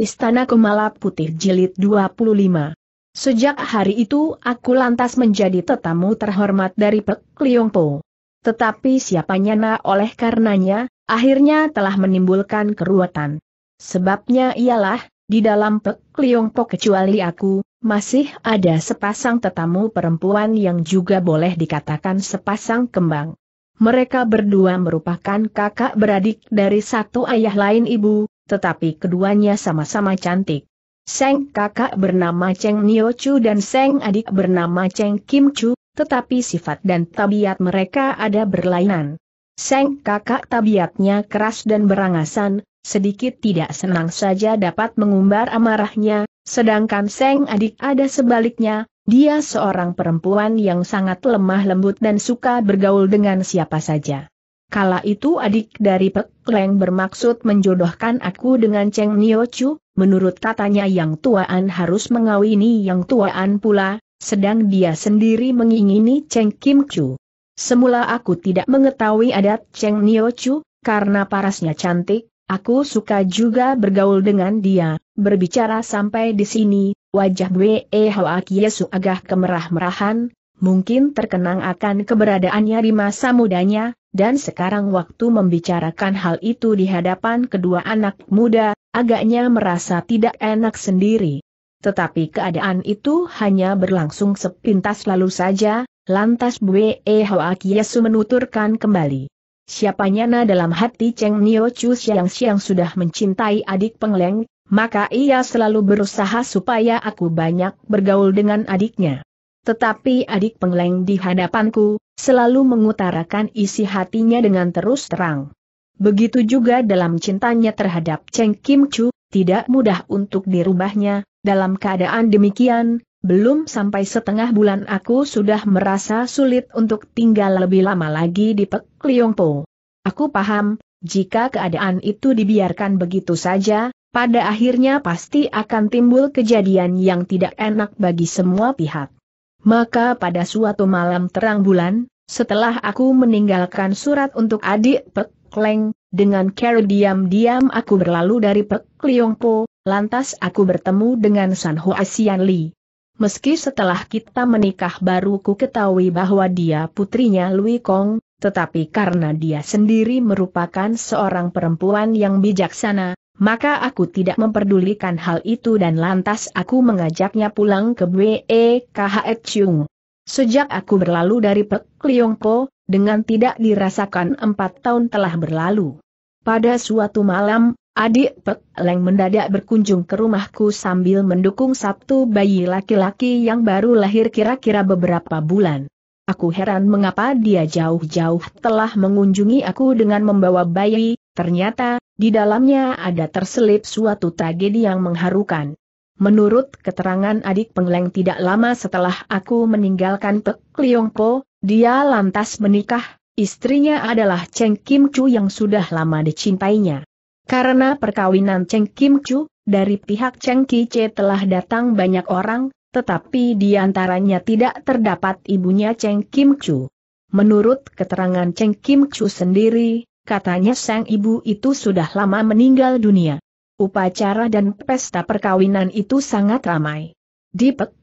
Istana Kemala Putih Jilid 25. Sejak hari itu aku lantas menjadi tetamu terhormat dari Pek Liongpo. Tetapi siapa nyana oleh karenanya, akhirnya telah menimbulkan keruwetan. Sebabnya ialah, di dalam Pek Liongpo kecuali aku, masih ada sepasang tetamu perempuan yang juga boleh dikatakan sepasang kembang. Mereka berdua merupakan kakak beradik dari satu ayah lain ibu, tetapi keduanya sama-sama cantik. Seng kakak bernama Cheng Nio Chu dan Seng adik bernama Cheng Kim Chu, tetapi sifat dan tabiat mereka ada berlainan. Seng kakak tabiatnya keras dan berangasan, sedikit tidak senang saja dapat mengumbar amarahnya, sedangkan Seng adik ada sebaliknya, dia seorang perempuan yang sangat lemah lembut dan suka bergaul dengan siapa saja. Kala itu adik dari Pek Leng bermaksud menjodohkan aku dengan Cheng Nio Chu, menurut katanya yang tuaan harus mengawini yang tuaan pula, sedang dia sendiri mengingini Cheng Kim Chu. Semula aku tidak mengetahui adat Cheng Nio Chu, karena parasnya cantik, aku suka juga bergaul dengan dia, berbicara sampai di sini, wajah Wei e Hoa Kiesu agak kemerah-merahan, mungkin terkenang akan keberadaannya di masa mudanya, dan sekarang waktu membicarakan hal itu di hadapan kedua anak muda, agaknya merasa tidak enak sendiri. Tetapi keadaan itu hanya berlangsung sepintas lalu saja, lantas Bwe Hoa Kiesu menuturkan kembali. Siapanya na dalam hati Cheng Nio Chu Siang Siang sudah mencintai adik pengleng, maka ia selalu berusaha supaya aku banyak bergaul dengan adiknya. Tetapi adik pengleng di hadapanku, selalu mengutarakan isi hatinya dengan terus terang. Begitu juga dalam cintanya terhadap Cheng Kim Chu, tidak mudah untuk dirubahnya, dalam keadaan demikian, belum sampai setengah bulan aku sudah merasa sulit untuk tinggal lebih lama lagi di Pek Liong Po. Aku paham, jika keadaan itu dibiarkan begitu saja, pada akhirnya pasti akan timbul kejadian yang tidak enak bagi semua pihak. Maka pada suatu malam terang bulan, setelah aku meninggalkan surat untuk adik Pek Leng, dengan cara diam-diam aku berlalu dari Pek Liong Po, lantas aku bertemu dengan San Ho Asian Li. Meski setelah kita menikah baru ku ketahui bahwa dia putrinya Lui Kong, tetapi karena dia sendiri merupakan seorang perempuan yang bijaksana, maka aku tidak memperdulikan hal itu dan lantas aku mengajaknya pulang ke B.E. KHE Chung. Sejak aku berlalu dari Pek Liongpo, dengan tidak dirasakan empat tahun telah berlalu. Pada suatu malam, adik Pek Leng mendadak berkunjung ke rumahku sambil mendukung Sabtu bayi laki-laki yang baru lahir kira-kira beberapa bulan. Aku heran mengapa dia jauh-jauh telah mengunjungi aku dengan membawa bayi, ternyata, di dalamnya ada terselip suatu tragedi yang mengharukan. Menurut keterangan adik pengleng tidak lama setelah aku meninggalkan Pek Liongpo, dia lantas menikah, istrinya adalah Cheng Kim Chu yang sudah lama dicintainya. Karena perkawinan Cheng Kim Chu, dari pihak Cheng Ki Che telah datang banyak orang, tetapi di antaranya tidak terdapat ibunya Cheng Kim Chu. Menurut keterangan Cheng Kim Chu sendiri, katanya sang ibu itu sudah lama meninggal dunia. Upacara dan pesta perkawinan itu sangat ramai. Di Pek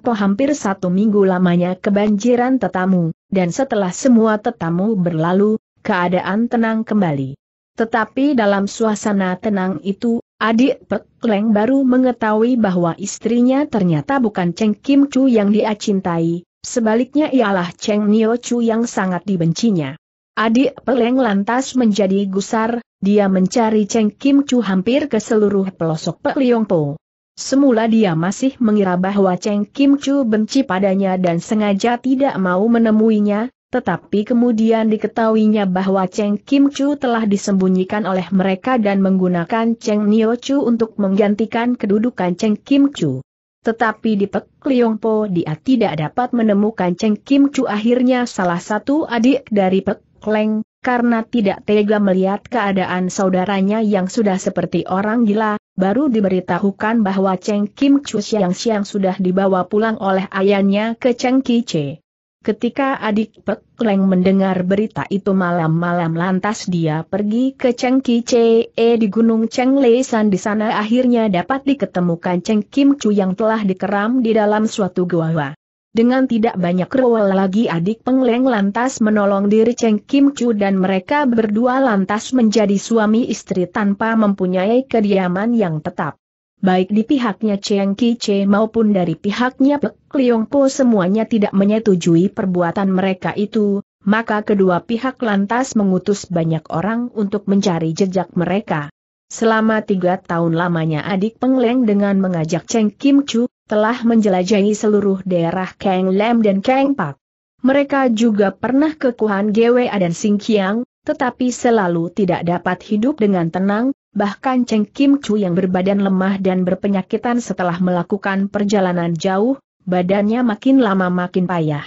Po hampir satu minggu lamanya kebanjiran tetamu, dan setelah semua tetamu berlalu, keadaan tenang kembali. Tetapi dalam suasana tenang itu, Adik Pek Leng baru mengetahui bahwa istrinya ternyata bukan Cheng Kim Chu yang dia cintai, sebaliknya ialah Cheng Nio Chu yang sangat dibencinya. Adik Peleng lantas menjadi gusar, dia mencari Cheng Kim Chu hampir ke seluruh pelosok Pek Leong Po. Semula dia masih mengira bahwa Cheng Kim Chu benci padanya dan sengaja tidak mau menemuinya, tetapi kemudian diketahuinya bahwa Cheng Kim Chu telah disembunyikan oleh mereka dan menggunakan Cheng Nio Chu untuk menggantikan kedudukan Cheng Kim Chu. Tetapi di Pek Liong Po dia tidak dapat menemukan Cheng Kim Chu akhirnya salah satu adik dari Pek Leng, karena tidak tega melihat keadaan saudaranya yang sudah seperti orang gila, baru diberitahukan bahwa Cheng Kim Chu Siang Siang sudah dibawa pulang oleh ayahnya ke Cheng Kiche. Ketika adik Pek Leng mendengar berita itu malam-malam lantas dia pergi ke Cheng Ki e di Gunung Cheng Lesan di sana akhirnya dapat diketemukan Cheng Kim Chu yang telah dikeram di dalam suatu gua. Dengan tidak banyak rewel lagi adik Peng Leng lantas menolong diri Cheng Kim Chu dan mereka berdua lantas menjadi suami istri tanpa mempunyai kediaman yang tetap baik di pihaknya Cheng Ki maupun dari pihaknya Pek Liong Po semuanya tidak menyetujui perbuatan mereka itu, maka kedua pihak lantas mengutus banyak orang untuk mencari jejak mereka. Selama tiga tahun lamanya adik Pengleng dengan mengajak Cheng Kim Chu, telah menjelajahi seluruh daerah Kang Lam dan Kang Pak. Mereka juga pernah ke Kuhan Gwa dan Kiang, tetapi selalu tidak dapat hidup dengan tenang, bahkan Cheng Kim Chu yang berbadan lemah dan berpenyakitan setelah melakukan perjalanan jauh, badannya makin lama makin payah.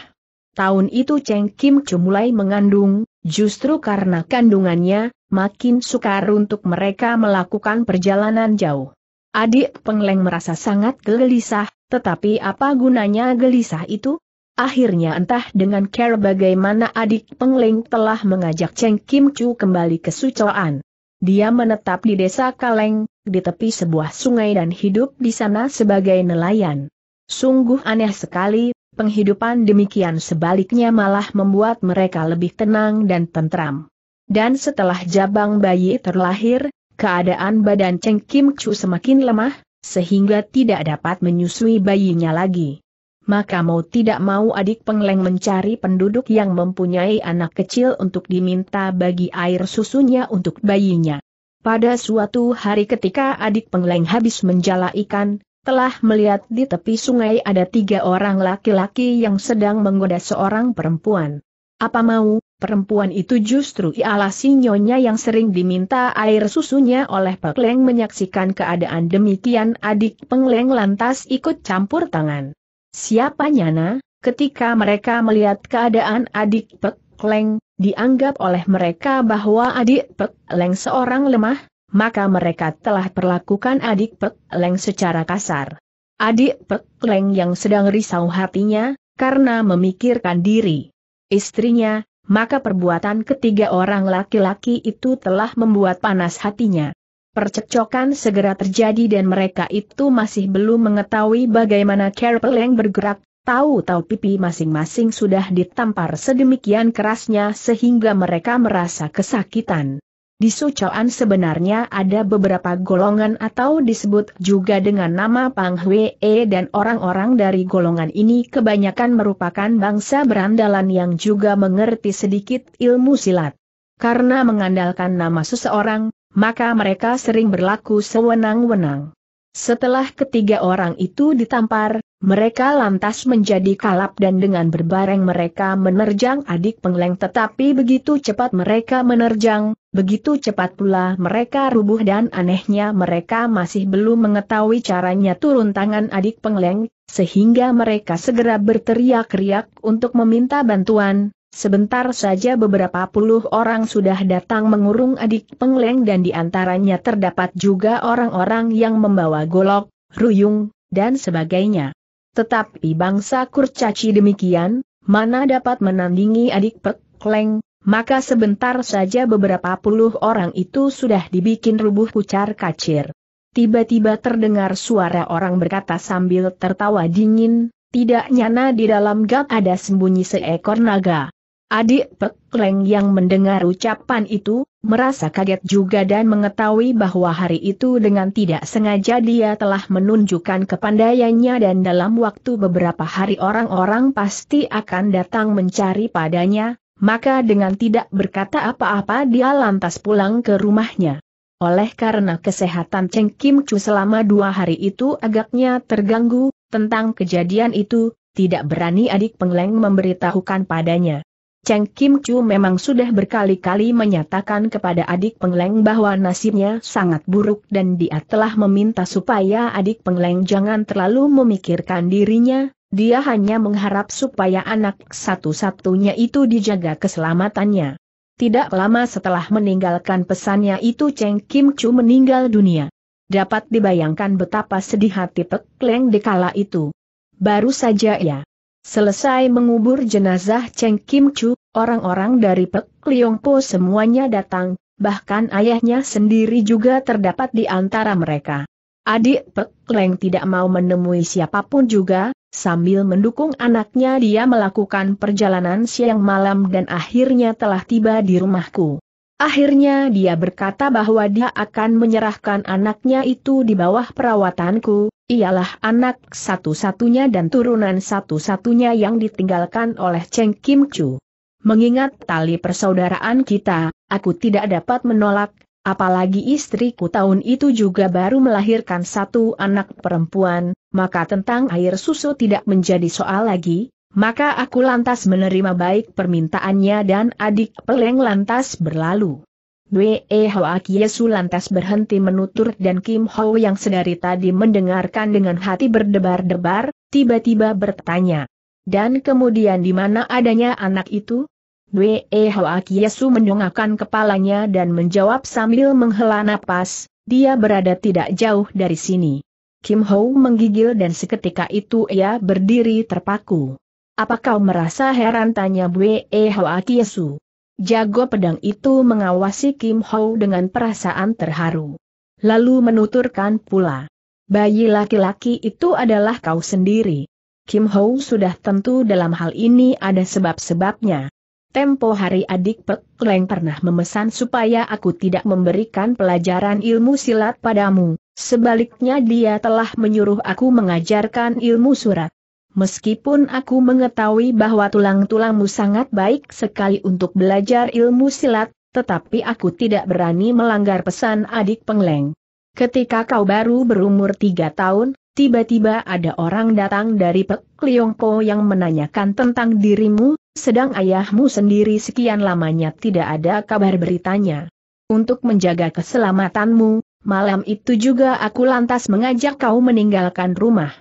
Tahun itu Cheng Kim Chu mulai mengandung, justru karena kandungannya, makin sukar untuk mereka melakukan perjalanan jauh. Adik pengleng merasa sangat gelisah, tetapi apa gunanya gelisah itu? Akhirnya entah dengan care bagaimana adik pengleng telah mengajak Cheng Kim Chu kembali ke Sucoan. Dia menetap di desa Kaleng, di tepi sebuah sungai dan hidup di sana sebagai nelayan. Sungguh aneh sekali, penghidupan demikian sebaliknya malah membuat mereka lebih tenang dan tentram. Dan setelah jabang bayi terlahir, keadaan badan Cheng Kim Chu semakin lemah, sehingga tidak dapat menyusui bayinya lagi maka mau tidak mau adik pengleng mencari penduduk yang mempunyai anak kecil untuk diminta bagi air susunya untuk bayinya. Pada suatu hari ketika adik pengleng habis menjala ikan, telah melihat di tepi sungai ada tiga orang laki-laki yang sedang menggoda seorang perempuan. Apa mau, perempuan itu justru ialah si yang sering diminta air susunya oleh pengleng menyaksikan keadaan demikian adik Pengleng lantas ikut campur tangan. Siapa Nyana? Ketika mereka melihat keadaan adik Pek Leng, dianggap oleh mereka bahwa adik Pek Leng seorang lemah, maka mereka telah perlakukan adik Pek Leng secara kasar. Adik Pek Leng yang sedang risau hatinya, karena memikirkan diri istrinya, maka perbuatan ketiga orang laki-laki itu telah membuat panas hatinya. Percekcokan segera terjadi dan mereka itu masih belum mengetahui bagaimana Carpel yang bergerak, tahu-tahu pipi masing-masing sudah ditampar sedemikian kerasnya sehingga mereka merasa kesakitan. Di Sucoan sebenarnya ada beberapa golongan atau disebut juga dengan nama Pang Hwee dan orang-orang dari golongan ini kebanyakan merupakan bangsa berandalan yang juga mengerti sedikit ilmu silat. Karena mengandalkan nama seseorang, maka mereka sering berlaku sewenang-wenang. Setelah ketiga orang itu ditampar, mereka lantas menjadi kalap dan dengan berbareng mereka menerjang adik pengleng tetapi begitu cepat mereka menerjang, begitu cepat pula mereka rubuh dan anehnya mereka masih belum mengetahui caranya turun tangan adik pengleng, sehingga mereka segera berteriak-riak untuk meminta bantuan, Sebentar saja beberapa puluh orang sudah datang mengurung adik pengleng dan di antaranya terdapat juga orang-orang yang membawa golok, ruyung, dan sebagainya. Tetapi bangsa kurcaci demikian, mana dapat menandingi adik pengleng, maka sebentar saja beberapa puluh orang itu sudah dibikin rubuh pucar kacir. Tiba-tiba terdengar suara orang berkata sambil tertawa dingin, tidak nyana di dalam gat ada sembunyi seekor naga. Adik Pek Leng yang mendengar ucapan itu, merasa kaget juga dan mengetahui bahwa hari itu dengan tidak sengaja dia telah menunjukkan kepandaiannya dan dalam waktu beberapa hari orang-orang pasti akan datang mencari padanya, maka dengan tidak berkata apa-apa dia lantas pulang ke rumahnya. Oleh karena kesehatan Cheng Kim Chu selama dua hari itu agaknya terganggu, tentang kejadian itu, tidak berani adik pengleng memberitahukan padanya. Cheng Kim Chu memang sudah berkali-kali menyatakan kepada adik Pengleng bahwa nasibnya sangat buruk dan dia telah meminta supaya adik Pengleng jangan terlalu memikirkan dirinya, dia hanya mengharap supaya anak satu-satunya itu dijaga keselamatannya. Tidak lama setelah meninggalkan pesannya itu Cheng Kim Chu meninggal dunia. Dapat dibayangkan betapa sedih hati Pek Leng dikala itu. Baru saja ya. Selesai mengubur jenazah Cheng Kim Chu, orang-orang dari Pek Liong Po semuanya datang, bahkan ayahnya sendiri juga terdapat di antara mereka. Adik Pek Leng tidak mau menemui siapapun juga, sambil mendukung anaknya dia melakukan perjalanan siang malam dan akhirnya telah tiba di rumahku. Akhirnya dia berkata bahwa dia akan menyerahkan anaknya itu di bawah perawatanku, ialah anak satu-satunya dan turunan satu-satunya yang ditinggalkan oleh Cheng Kim Chu. Mengingat tali persaudaraan kita, aku tidak dapat menolak, apalagi istriku tahun itu juga baru melahirkan satu anak perempuan, maka tentang air susu tidak menjadi soal lagi, maka aku lantas menerima baik permintaannya dan adik peleng lantas berlalu. Wee Hoa Kiesu lantas berhenti menutur dan Kim Ho yang sedari tadi mendengarkan dengan hati berdebar-debar, tiba-tiba bertanya. Dan kemudian di mana adanya anak itu? Wee Hoa Kiesu mendongakkan kepalanya dan menjawab sambil menghela napas, dia berada tidak jauh dari sini. Kim Ho menggigil dan seketika itu ia berdiri terpaku. Apa kau merasa heran tanya Bwe Hoa Kiesu? Jago pedang itu mengawasi Kim Ho dengan perasaan terharu. Lalu menuturkan pula. Bayi laki-laki itu adalah kau sendiri. Kim Ho sudah tentu dalam hal ini ada sebab-sebabnya. Tempo hari adik Pek Leng pernah memesan supaya aku tidak memberikan pelajaran ilmu silat padamu, sebaliknya dia telah menyuruh aku mengajarkan ilmu surat. Meskipun aku mengetahui bahwa tulang-tulangmu sangat baik sekali untuk belajar ilmu silat, tetapi aku tidak berani melanggar pesan adik pengleng. Ketika kau baru berumur tiga tahun, tiba-tiba ada orang datang dari Pek Liongpo yang menanyakan tentang dirimu, sedang ayahmu sendiri sekian lamanya tidak ada kabar beritanya. Untuk menjaga keselamatanmu, malam itu juga aku lantas mengajak kau meninggalkan rumah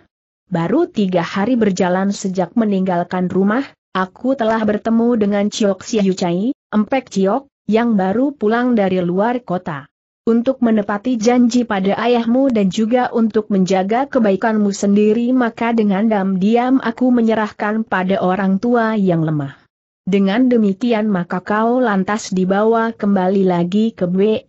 baru tiga hari berjalan sejak meninggalkan rumah, aku telah bertemu dengan Ciok Siayucai, Empek Ciok, yang baru pulang dari luar kota. Untuk menepati janji pada ayahmu dan juga untuk menjaga kebaikanmu sendiri maka dengan diam-diam aku menyerahkan pada orang tua yang lemah. Dengan demikian maka kau lantas dibawa kembali lagi ke Bwe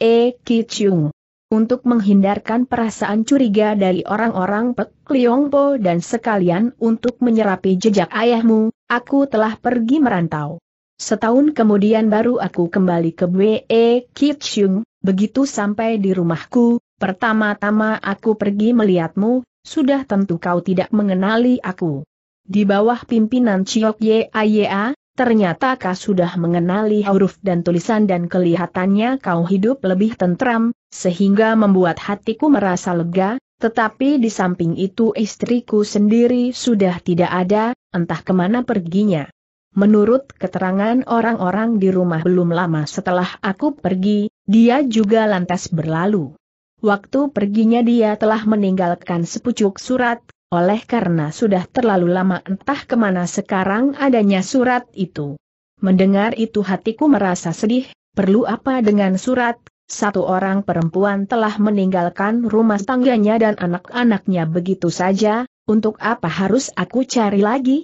Kichung untuk menghindarkan perasaan curiga dari orang-orang Pek Liongpo dan sekalian untuk menyerapi jejak ayahmu, aku telah pergi merantau. Setahun kemudian baru aku kembali ke B.E. Kitchung, begitu sampai di rumahku, pertama-tama aku pergi melihatmu, sudah tentu kau tidak mengenali aku. Di bawah pimpinan Chiok Aya, Ternyata kau sudah mengenali huruf dan tulisan dan kelihatannya kau hidup lebih tentram, sehingga membuat hatiku merasa lega, tetapi di samping itu istriku sendiri sudah tidak ada, entah kemana perginya. Menurut keterangan orang-orang di rumah belum lama setelah aku pergi, dia juga lantas berlalu. Waktu perginya dia telah meninggalkan sepucuk surat, oleh karena sudah terlalu lama entah kemana sekarang adanya surat itu. Mendengar itu hatiku merasa sedih, perlu apa dengan surat? Satu orang perempuan telah meninggalkan rumah tangganya dan anak-anaknya begitu saja, untuk apa harus aku cari lagi?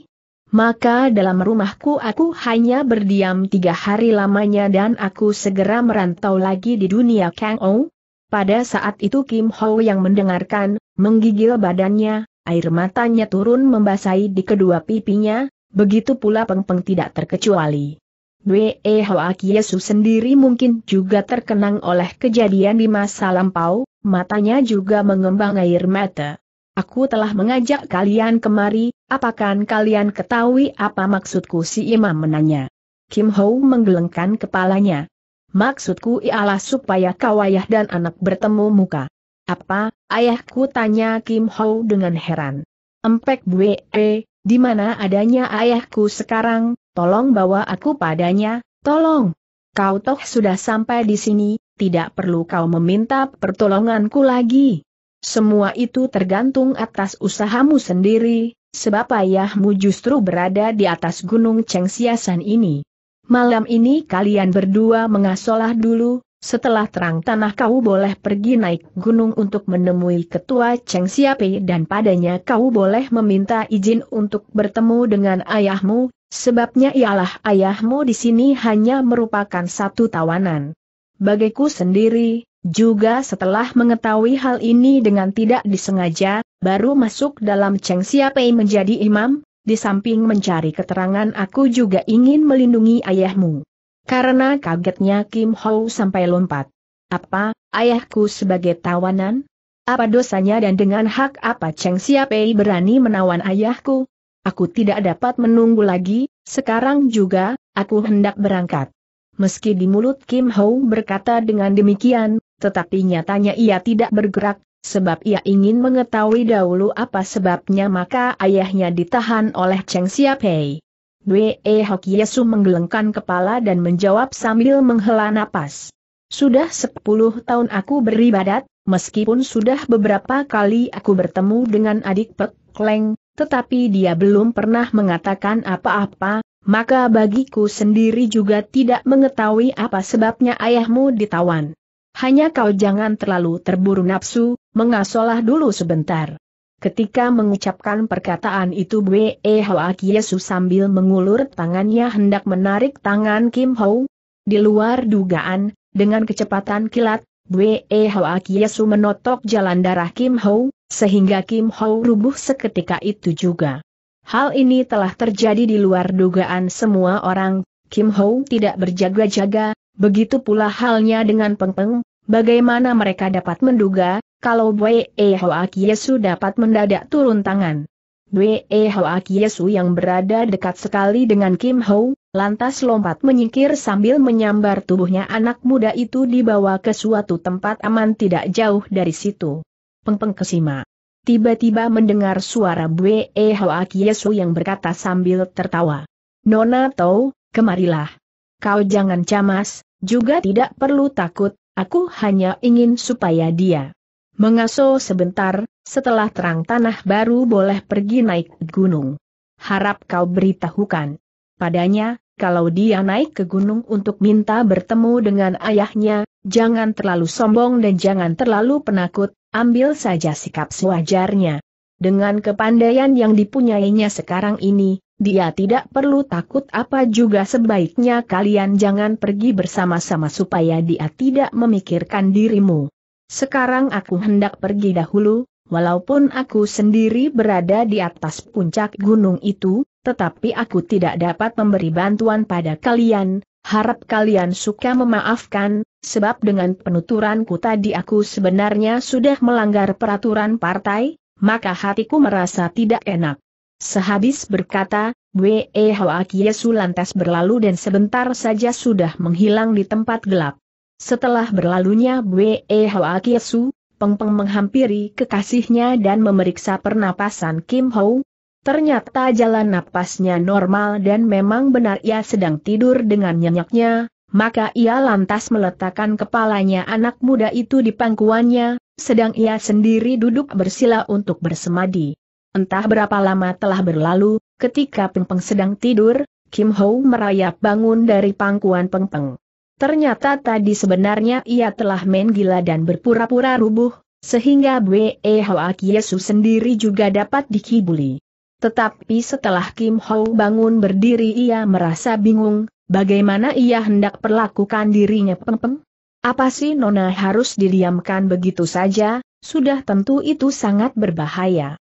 Maka dalam rumahku aku hanya berdiam tiga hari lamanya dan aku segera merantau lagi di dunia Kang Ou. Pada saat itu Kim Ho yang mendengarkan, menggigil badannya, air matanya turun membasahi di kedua pipinya, begitu pula Peng -peng tidak terkecuali. Dwe Hoa Yesus sendiri mungkin juga terkenang oleh kejadian di masa lampau, matanya juga mengembang air mata. Aku telah mengajak kalian kemari, apakah kalian ketahui apa maksudku si imam menanya. Kim Ho menggelengkan kepalanya. Maksudku ialah supaya kawayah dan anak bertemu muka. Apa, ayahku tanya Kim Ho dengan heran. Empek eh, di mana adanya ayahku sekarang, tolong bawa aku padanya, tolong. Kau toh sudah sampai di sini, tidak perlu kau meminta pertolonganku lagi. Semua itu tergantung atas usahamu sendiri, sebab ayahmu justru berada di atas gunung Chengsiasan ini. Malam ini kalian berdua mengasolah dulu, setelah terang tanah kau boleh pergi naik gunung untuk menemui ketua Cheng Siapi dan padanya kau boleh meminta izin untuk bertemu dengan ayahmu, sebabnya ialah ayahmu di sini hanya merupakan satu tawanan. Bagiku sendiri, juga setelah mengetahui hal ini dengan tidak disengaja, baru masuk dalam Cheng Siapi menjadi imam, di samping mencari keterangan aku juga ingin melindungi ayahmu. Karena kagetnya Kim Ho sampai lompat. Apa, ayahku sebagai tawanan? Apa dosanya dan dengan hak apa Cheng Siapei berani menawan ayahku? Aku tidak dapat menunggu lagi, sekarang juga, aku hendak berangkat. Meski di mulut Kim Ho berkata dengan demikian, tetapi nyatanya ia tidak bergerak, sebab ia ingin mengetahui dahulu apa sebabnya maka ayahnya ditahan oleh Cheng Siapei. Dwe e Hokyesu menggelengkan kepala dan menjawab sambil menghela napas. Sudah sepuluh tahun aku beribadat, meskipun sudah beberapa kali aku bertemu dengan adik Pek Leng, tetapi dia belum pernah mengatakan apa-apa, maka bagiku sendiri juga tidak mengetahui apa sebabnya ayahmu ditawan. Hanya kau jangan terlalu terburu nafsu, mengasolah dulu sebentar. Ketika mengucapkan perkataan itu Bwe Hoa Kiesu sambil mengulur tangannya hendak menarik tangan Kim Ho. Di luar dugaan, dengan kecepatan kilat, Bwe Hoa Kiesu menotok jalan darah Kim Ho, sehingga Kim Ho rubuh seketika itu juga. Hal ini telah terjadi di luar dugaan semua orang, Kim Ho tidak berjaga-jaga, begitu pula halnya dengan Peng Peng, Bagaimana mereka dapat menduga, kalau Bwe Hoa Yesu dapat mendadak turun tangan? Bwe Hoa Yesu yang berada dekat sekali dengan Kim Ho, lantas lompat menyingkir sambil menyambar tubuhnya anak muda itu dibawa ke suatu tempat aman tidak jauh dari situ. Pengpeng kesima. Tiba-tiba mendengar suara Bwe Hoa Yesu yang berkata sambil tertawa. Nona Tau, kemarilah. Kau jangan camas, juga tidak perlu takut, Aku hanya ingin supaya dia mengasuh sebentar, setelah terang tanah baru boleh pergi naik gunung. Harap kau beritahukan padanya, kalau dia naik ke gunung untuk minta bertemu dengan ayahnya, jangan terlalu sombong dan jangan terlalu penakut, ambil saja sikap sewajarnya. Dengan kepandaian yang dipunyainya sekarang ini, dia tidak perlu takut apa juga sebaiknya kalian jangan pergi bersama-sama supaya dia tidak memikirkan dirimu. Sekarang aku hendak pergi dahulu, walaupun aku sendiri berada di atas puncak gunung itu, tetapi aku tidak dapat memberi bantuan pada kalian, harap kalian suka memaafkan, sebab dengan penuturanku tadi aku sebenarnya sudah melanggar peraturan partai, maka hatiku merasa tidak enak. Sehabis berkata, Wei eh, Hoa ah, Kiesu lantas berlalu dan sebentar saja sudah menghilang di tempat gelap. Setelah berlalunya Wei eh, Hoa ah, Kiesu, Peng Peng menghampiri kekasihnya dan memeriksa pernapasan Kim Ho. Ternyata jalan napasnya normal dan memang benar ia sedang tidur dengan nyenyaknya, maka ia lantas meletakkan kepalanya anak muda itu di pangkuannya, sedang ia sendiri duduk bersila untuk bersemadi. Entah berapa lama telah berlalu, ketika Peng sedang tidur, Kim Ho merayap bangun dari pangkuan Pengpeng. Ternyata tadi sebenarnya ia telah main gila dan berpura-pura rubuh, sehingga Bwe Hoa Yesus sendiri juga dapat dikibuli. Tetapi setelah Kim Ho bangun berdiri ia merasa bingung, bagaimana ia hendak perlakukan dirinya Peng Peng? Apa sih Nona harus didiamkan begitu saja, sudah tentu itu sangat berbahaya.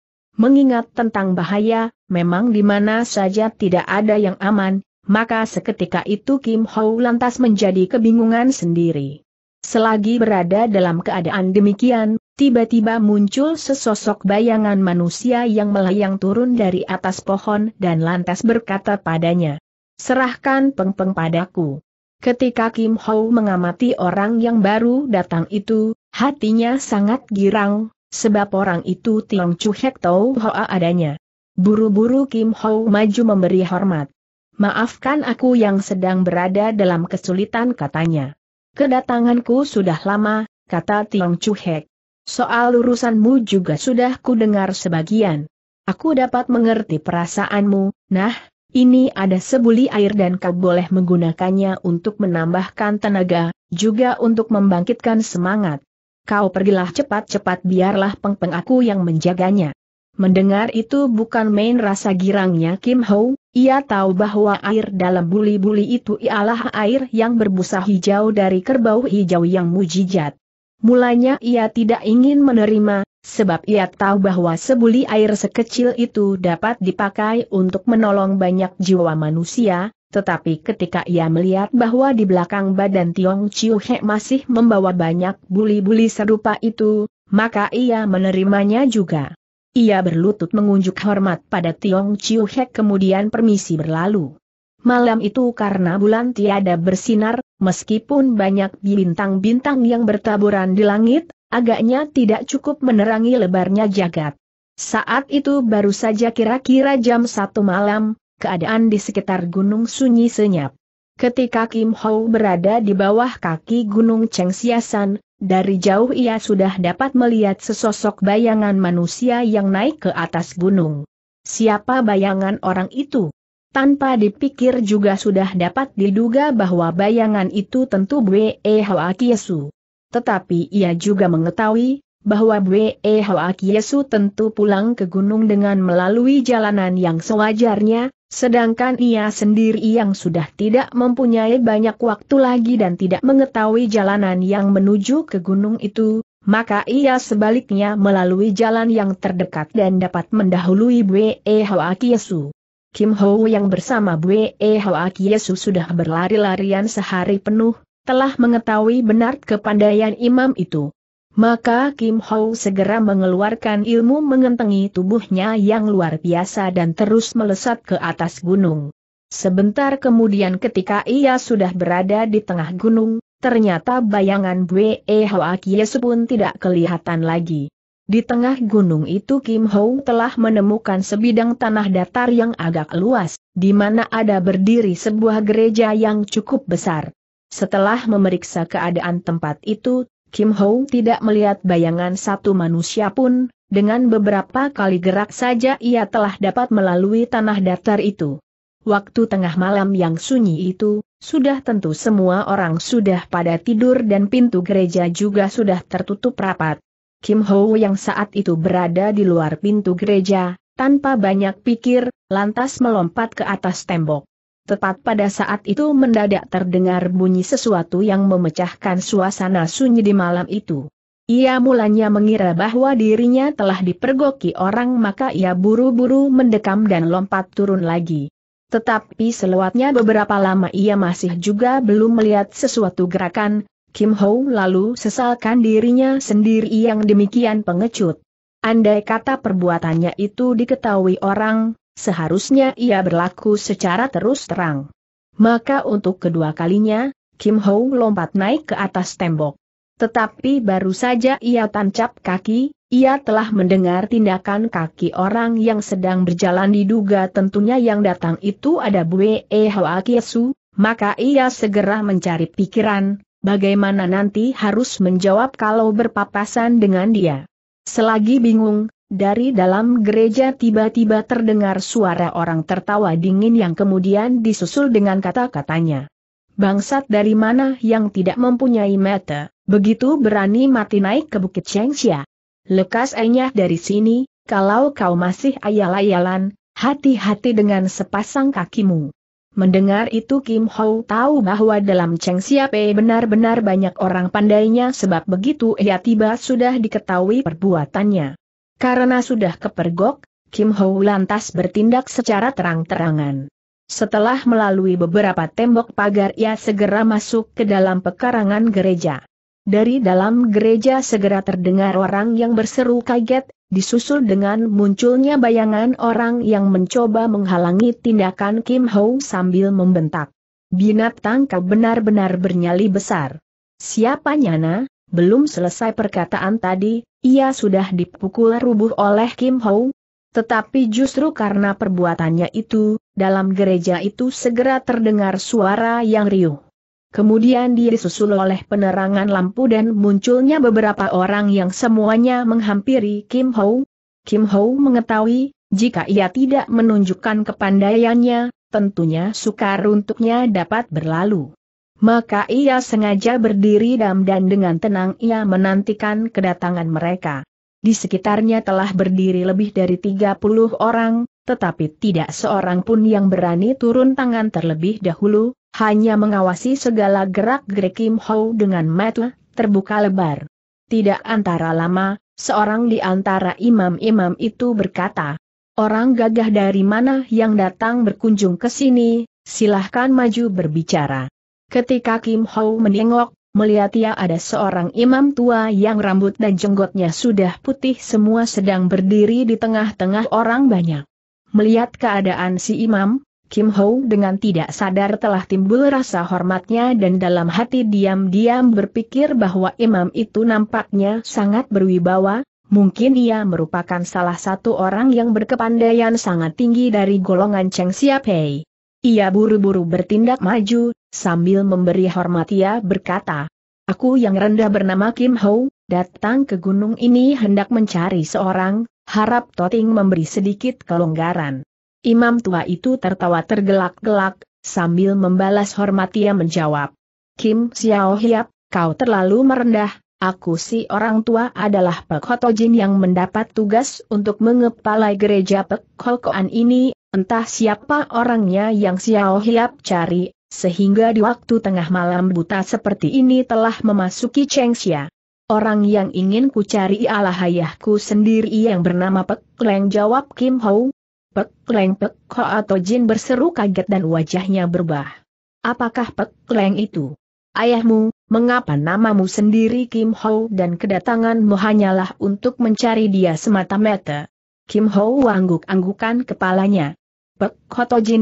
Mengingat tentang bahaya, memang di mana saja tidak ada yang aman, maka seketika itu Kim Ho lantas menjadi kebingungan sendiri. Selagi berada dalam keadaan demikian, tiba-tiba muncul sesosok bayangan manusia yang melayang turun dari atas pohon dan lantas berkata padanya, Serahkan peng -peng padaku. Ketika Kim Ho mengamati orang yang baru datang itu, hatinya sangat girang, Sebab orang itu Tiong Chu Hek Tau Hoa adanya. Buru-buru Kim Ho maju memberi hormat. Maafkan aku yang sedang berada dalam kesulitan katanya. Kedatanganku sudah lama, kata Tiong Chu Hek. Soal urusanmu juga sudah kudengar sebagian. Aku dapat mengerti perasaanmu, nah, ini ada sebuli air dan kau boleh menggunakannya untuk menambahkan tenaga, juga untuk membangkitkan semangat kau pergilah cepat-cepat biarlah pengpeng aku yang menjaganya. Mendengar itu bukan main rasa girangnya Kim Ho, ia tahu bahwa air dalam buli-buli itu ialah air yang berbusa hijau dari kerbau hijau yang mujijat. Mulanya ia tidak ingin menerima, sebab ia tahu bahwa sebuli air sekecil itu dapat dipakai untuk menolong banyak jiwa manusia, tetapi ketika ia melihat bahwa di belakang badan Tiong Chiu He masih membawa banyak buli-buli serupa itu, maka ia menerimanya juga. Ia berlutut mengunjuk hormat pada Tiong Chiu He kemudian permisi berlalu. Malam itu karena bulan tiada bersinar, meskipun banyak bintang-bintang yang bertaburan di langit, agaknya tidak cukup menerangi lebarnya jagat. Saat itu baru saja kira-kira jam satu malam, keadaan di sekitar gunung sunyi senyap. Ketika Kim Hou berada di bawah kaki gunung Siasan, dari jauh ia sudah dapat melihat sesosok bayangan manusia yang naik ke atas gunung. Siapa bayangan orang itu? Tanpa dipikir juga sudah dapat diduga bahwa bayangan itu tentu Bwe Hoa Kiesu. Tetapi ia juga mengetahui, bahwa Bwe Hoa Kiesu tentu pulang ke gunung dengan melalui jalanan yang sewajarnya, Sedangkan ia sendiri yang sudah tidak mempunyai banyak waktu lagi dan tidak mengetahui jalanan yang menuju ke gunung itu, maka ia sebaliknya melalui jalan yang terdekat dan dapat mendahului Bwe e Hoa Kiesu. Kim Ho yang bersama Bwe e Hoa Kiesu sudah berlari-larian sehari penuh, telah mengetahui benar kepandaian imam itu. Maka Kim Ho segera mengeluarkan ilmu mengentengi tubuhnya yang luar biasa dan terus melesat ke atas gunung. Sebentar kemudian ketika ia sudah berada di tengah gunung, ternyata bayangan Bwe e Hoa Kies pun tidak kelihatan lagi. Di tengah gunung itu Kim Ho telah menemukan sebidang tanah datar yang agak luas, di mana ada berdiri sebuah gereja yang cukup besar. Setelah memeriksa keadaan tempat itu, Kim Ho tidak melihat bayangan satu manusia pun, dengan beberapa kali gerak saja ia telah dapat melalui tanah datar itu. Waktu tengah malam yang sunyi itu, sudah tentu semua orang sudah pada tidur dan pintu gereja juga sudah tertutup rapat. Kim Ho yang saat itu berada di luar pintu gereja, tanpa banyak pikir, lantas melompat ke atas tembok. Tepat pada saat itu mendadak terdengar bunyi sesuatu yang memecahkan suasana sunyi di malam itu. Ia mulanya mengira bahwa dirinya telah dipergoki orang maka ia buru-buru mendekam dan lompat turun lagi. Tetapi selewatnya beberapa lama ia masih juga belum melihat sesuatu gerakan, Kim Ho lalu sesalkan dirinya sendiri yang demikian pengecut. Andai kata perbuatannya itu diketahui orang, seharusnya ia berlaku secara terus terang. Maka untuk kedua kalinya, Kim Ho lompat naik ke atas tembok. Tetapi baru saja ia tancap kaki, ia telah mendengar tindakan kaki orang yang sedang berjalan diduga tentunya yang datang itu ada Bue e Hoa Kiesu, maka ia segera mencari pikiran, bagaimana nanti harus menjawab kalau berpapasan dengan dia. Selagi bingung, dari dalam gereja tiba-tiba terdengar suara orang tertawa dingin yang kemudian disusul dengan kata-katanya. Bangsat dari mana yang tidak mempunyai mata, begitu berani mati naik ke Bukit Chengxia. Lekas enyah dari sini, kalau kau masih ayal-ayalan, hati-hati dengan sepasang kakimu. Mendengar itu Kim Ho tahu bahwa dalam Chengxia Pei benar-benar banyak orang pandainya sebab begitu ia tiba sudah diketahui perbuatannya. Karena sudah kepergok, Kim Ho lantas bertindak secara terang-terangan. Setelah melalui beberapa tembok pagar ia segera masuk ke dalam pekarangan gereja. Dari dalam gereja segera terdengar orang yang berseru kaget, disusul dengan munculnya bayangan orang yang mencoba menghalangi tindakan Kim Ho sambil membentak. Binatang kau benar-benar bernyali besar. Siapa nyana, belum selesai perkataan tadi, ia sudah dipukul rubuh oleh Kim Ho. Tetapi justru karena perbuatannya itu, dalam gereja itu segera terdengar suara yang riuh. Kemudian disusul oleh penerangan lampu dan munculnya beberapa orang yang semuanya menghampiri Kim Ho. Kim Ho mengetahui, jika ia tidak menunjukkan kepandaiannya, tentunya sukar untuknya dapat berlalu. Maka ia sengaja berdiri dam dan dengan tenang ia menantikan kedatangan mereka. Di sekitarnya telah berdiri lebih dari 30 orang, tetapi tidak seorang pun yang berani turun tangan terlebih dahulu, hanya mengawasi segala gerak-gerik Kim Ho dengan mata terbuka lebar. Tidak antara lama, seorang di antara imam-imam itu berkata, Orang gagah dari mana yang datang berkunjung ke sini, silahkan maju berbicara. Ketika Kim Ho menengok, melihat ia ada seorang imam tua yang rambut dan jenggotnya sudah putih semua sedang berdiri di tengah-tengah orang banyak. Melihat keadaan si imam, Kim Ho dengan tidak sadar telah timbul rasa hormatnya dan dalam hati diam-diam berpikir bahwa imam itu nampaknya sangat berwibawa, mungkin ia merupakan salah satu orang yang berkepandaian sangat tinggi dari golongan Cheng Xiapei. Ia buru-buru bertindak maju, sambil memberi hormat ia berkata, Aku yang rendah bernama Kim Ho, datang ke gunung ini hendak mencari seorang, harap Toting memberi sedikit kelonggaran. Imam tua itu tertawa tergelak-gelak, sambil membalas hormat ia menjawab, Kim Xiao Hiap, kau terlalu merendah, Aku si orang tua adalah Pek Hotojin yang mendapat tugas untuk mengepalai gereja Pek Holkoan ini, Entah siapa orangnya yang Xiao Hiap cari, sehingga di waktu tengah malam buta seperti ini telah memasuki Cheng Xia. Orang yang ingin ku cari ialah ayahku sendiri yang bernama Pek Leng jawab Kim Hou. Pek Leng Pek Ho atau Jin berseru kaget dan wajahnya berubah. Apakah Pek Leng itu? Ayahmu, mengapa namamu sendiri Kim Ho dan kedatanganmu hanyalah untuk mencari dia semata-mata? Kim Ho angguk-anggukan kepalanya. Pek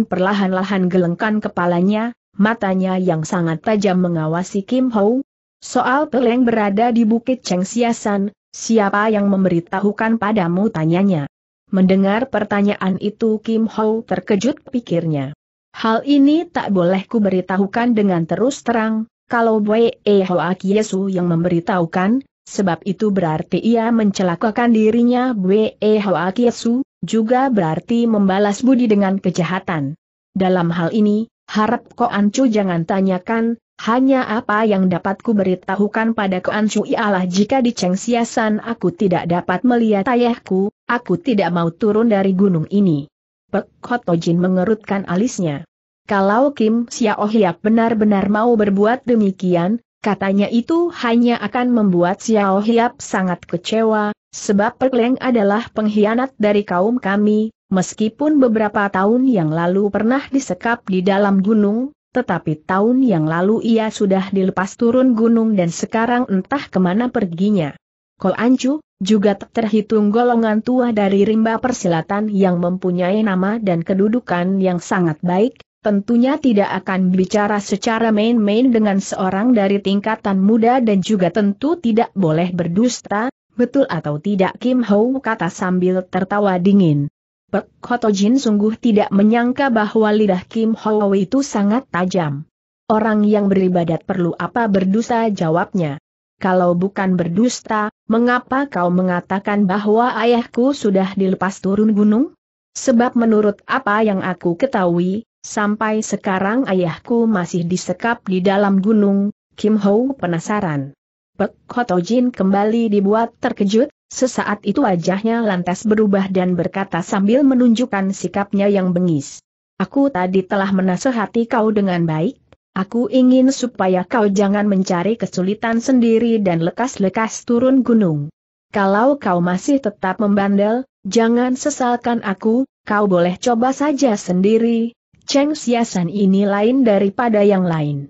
perlahan-lahan gelengkan kepalanya, matanya yang sangat tajam mengawasi Kim Ho. Soal Peleng berada di Bukit Cheng Siasan, siapa yang memberitahukan padamu tanyanya. Mendengar pertanyaan itu Kim Ho terkejut pikirnya. Hal ini tak boleh kuberitahukan dengan terus terang, kalau Wei E Hoa Kiesu yang memberitahukan, sebab itu berarti ia mencelakakan dirinya Wei E Hoa Kiesu, juga berarti membalas budi dengan kejahatan. Dalam hal ini, harap Ko Ancu jangan tanyakan, hanya apa yang dapat ku beritahukan pada Ko Ancu ialah jika di Cengsiasan aku tidak dapat melihat ayahku, aku tidak mau turun dari gunung ini. Pek Hotojin mengerutkan alisnya. Kalau Kim Xiaohiap benar-benar mau berbuat demikian, Katanya itu hanya akan membuat Xiao Hiap sangat kecewa, sebab Perleng adalah pengkhianat dari kaum kami, meskipun beberapa tahun yang lalu pernah disekap di dalam gunung, tetapi tahun yang lalu ia sudah dilepas turun gunung dan sekarang entah kemana perginya. Kol Anju juga terhitung golongan tua dari rimba persilatan yang mempunyai nama dan kedudukan yang sangat baik, tentunya tidak akan bicara secara main-main dengan seorang dari tingkatan muda dan juga tentu tidak boleh berdusta, betul atau tidak Kim Ho kata sambil tertawa dingin. Pek Koto Jin sungguh tidak menyangka bahwa lidah Kim Ho itu sangat tajam. Orang yang beribadat perlu apa berdusta jawabnya. Kalau bukan berdusta, mengapa kau mengatakan bahwa ayahku sudah dilepas turun gunung? Sebab menurut apa yang aku ketahui, Sampai sekarang ayahku masih disekap di dalam gunung, Kim Ho penasaran. Pek Koto Jin kembali dibuat terkejut, sesaat itu wajahnya lantas berubah dan berkata sambil menunjukkan sikapnya yang bengis. Aku tadi telah menasehati kau dengan baik, Aku ingin supaya kau jangan mencari kesulitan sendiri dan lekas-lekas turun gunung. Kalau kau masih tetap membandel, jangan sesalkan aku, kau boleh coba saja sendiri, Cheng Siasan ini lain daripada yang lain.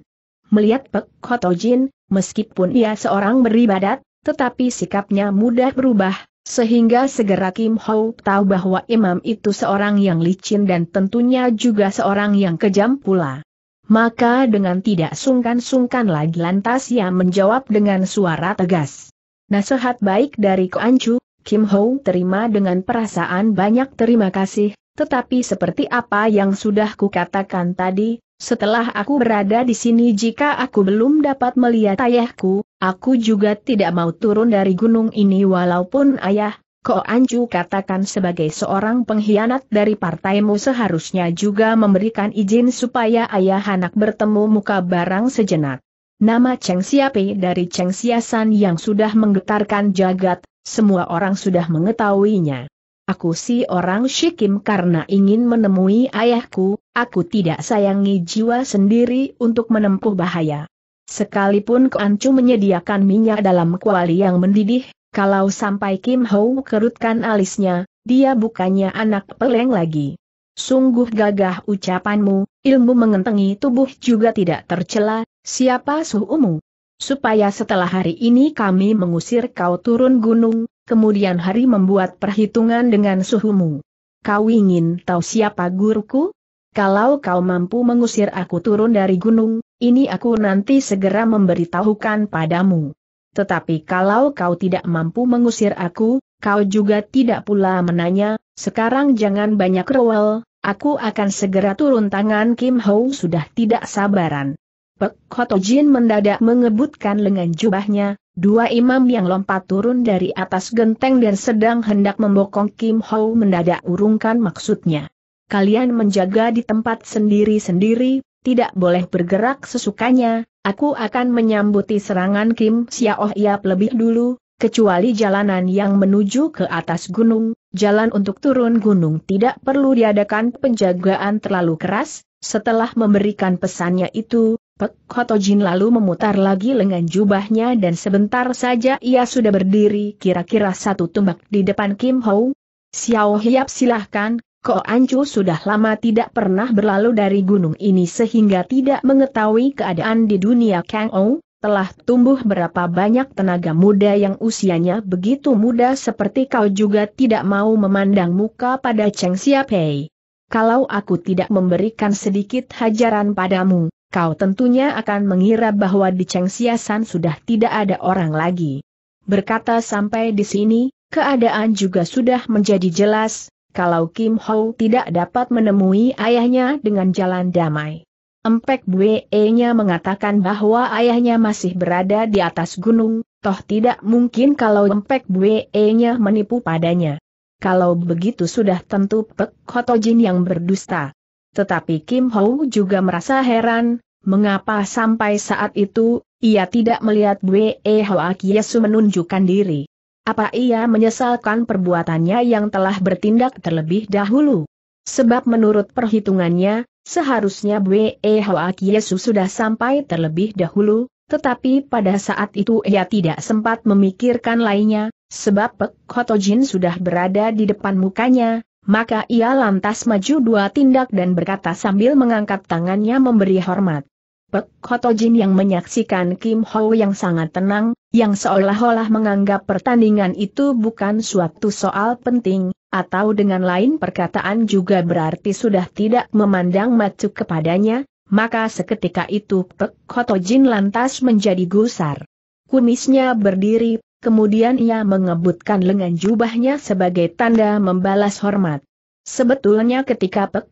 Melihat Pek Koto Jin, meskipun ia seorang beribadat, tetapi sikapnya mudah berubah, sehingga segera Kim Ho tahu bahwa imam itu seorang yang licin dan tentunya juga seorang yang kejam pula. Maka dengan tidak sungkan-sungkan lagi lantas ia menjawab dengan suara tegas. Nasihat baik dari Chu, Kim Ho terima dengan perasaan banyak terima kasih, tetapi seperti apa yang sudah kukatakan tadi, setelah aku berada di sini jika aku belum dapat melihat ayahku, aku juga tidak mau turun dari gunung ini walaupun ayah, Ko Anju katakan sebagai seorang pengkhianat dari partaimu seharusnya juga memberikan izin supaya ayah anak bertemu muka barang sejenak. Nama Cheng Siapi dari Cheng Siasan yang sudah menggetarkan jagat, semua orang sudah mengetahuinya. Aku si orang Shikim karena ingin menemui ayahku, aku tidak sayangi jiwa sendiri untuk menempuh bahaya. Sekalipun Keancu menyediakan minyak dalam kuali yang mendidih, kalau sampai Kim Ho kerutkan alisnya, dia bukannya anak peleng lagi. Sungguh gagah ucapanmu, ilmu mengentengi tubuh juga tidak tercela, siapa suhumu? Supaya setelah hari ini kami mengusir kau turun gunung, kemudian hari membuat perhitungan dengan suhumu. Kau ingin tahu siapa guruku? Kalau kau mampu mengusir aku turun dari gunung, ini aku nanti segera memberitahukan padamu. Tetapi kalau kau tidak mampu mengusir aku, kau juga tidak pula menanya, sekarang jangan banyak rewel, aku akan segera turun tangan Kim Ho sudah tidak sabaran. Pek Koto Jin mendadak mengebutkan lengan jubahnya, dua imam yang lompat turun dari atas genteng dan sedang hendak membokong Kim Ho mendadak urungkan maksudnya. Kalian menjaga di tempat sendiri-sendiri, tidak boleh bergerak sesukanya, aku akan menyambuti serangan Kim Xiao Yap lebih dulu, kecuali jalanan yang menuju ke atas gunung, jalan untuk turun gunung tidak perlu diadakan penjagaan terlalu keras, setelah memberikan pesannya itu, Pek Hotojin lalu memutar lagi lengan jubahnya dan sebentar saja ia sudah berdiri kira-kira satu tumbak di depan Kim Ho. Xiao Hiap silahkan, Ko Ancu sudah lama tidak pernah berlalu dari gunung ini sehingga tidak mengetahui keadaan di dunia Kang Ou, telah tumbuh berapa banyak tenaga muda yang usianya begitu muda seperti kau juga tidak mau memandang muka pada Cheng Xiaopei. Kalau aku tidak memberikan sedikit hajaran padamu, kau tentunya akan mengira bahwa di cengsiasan sudah tidak ada orang lagi. Berkata sampai di sini, keadaan juga sudah menjadi jelas, kalau Kim Ho tidak dapat menemui ayahnya dengan jalan damai. Empek bue nya mengatakan bahwa ayahnya masih berada di atas gunung, toh tidak mungkin kalau Empek bue nya menipu padanya. Kalau begitu sudah tentu Pek Kotojin yang berdusta. Tetapi Kim Ho juga merasa heran, mengapa sampai saat itu, ia tidak melihat Wei e Hoa Kiesu menunjukkan diri. Apa ia menyesalkan perbuatannya yang telah bertindak terlebih dahulu? Sebab menurut perhitungannya, seharusnya Wei e Hoa Kiesu sudah sampai terlebih dahulu, tetapi pada saat itu ia tidak sempat memikirkan lainnya, sebab Pek Jin sudah berada di depan mukanya, maka ia lantas maju dua tindak dan berkata sambil mengangkat tangannya memberi hormat. Pek Hotojin yang menyaksikan Kim Ho yang sangat tenang, yang seolah-olah menganggap pertandingan itu bukan suatu soal penting, atau dengan lain perkataan juga berarti sudah tidak memandang macu kepadanya, maka seketika itu Pek Hotojin lantas menjadi gusar. Kumisnya berdiri kemudian ia mengebutkan lengan jubahnya sebagai tanda membalas hormat. Sebetulnya ketika Pek